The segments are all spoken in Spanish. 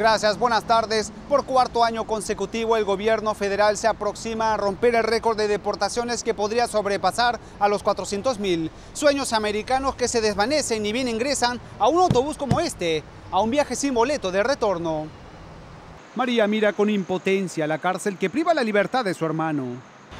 Gracias, buenas tardes. Por cuarto año consecutivo, el gobierno federal se aproxima a romper el récord de deportaciones que podría sobrepasar a los 400.000. Sueños americanos que se desvanecen y bien ingresan a un autobús como este, a un viaje sin boleto de retorno. María mira con impotencia la cárcel que priva la libertad de su hermano.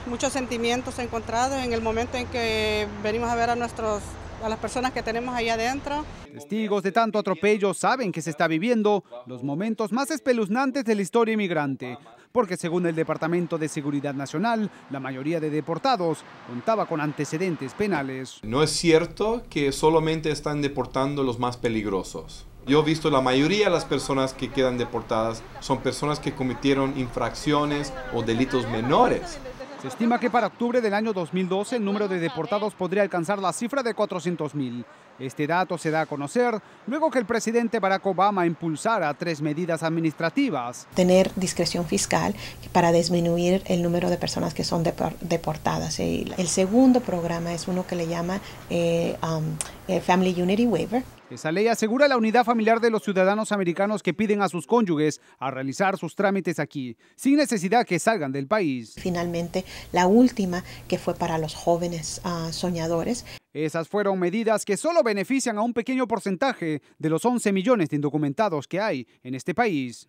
Muchos sentimientos encontrados en el momento en que venimos a ver a nuestros a las personas que tenemos ahí adentro. Testigos de tanto atropello saben que se está viviendo los momentos más espeluznantes de la historia inmigrante, porque según el Departamento de Seguridad Nacional, la mayoría de deportados contaba con antecedentes penales. No es cierto que solamente están deportando los más peligrosos. Yo he visto la mayoría de las personas que quedan deportadas son personas que cometieron infracciones o delitos menores. Se estima que para octubre del año 2012 el número de deportados podría alcanzar la cifra de 400.000. Este dato se da a conocer luego que el presidente Barack Obama impulsara tres medidas administrativas. Tener discreción fiscal para disminuir el número de personas que son deportadas. El segundo programa es uno que le llama eh, um, eh, Family Unity Waiver, esa ley asegura la unidad familiar de los ciudadanos americanos que piden a sus cónyuges a realizar sus trámites aquí, sin necesidad que salgan del país. Finalmente, la última que fue para los jóvenes ah, soñadores. Esas fueron medidas que solo benefician a un pequeño porcentaje de los 11 millones de indocumentados que hay en este país.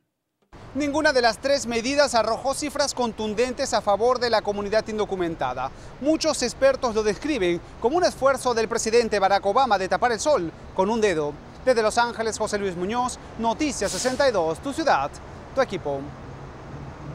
Ninguna de las tres medidas arrojó cifras contundentes a favor de la comunidad indocumentada. Muchos expertos lo describen como un esfuerzo del presidente Barack Obama de tapar el sol con un dedo. Desde Los Ángeles, José Luis Muñoz, Noticias 62, tu ciudad, tu equipo.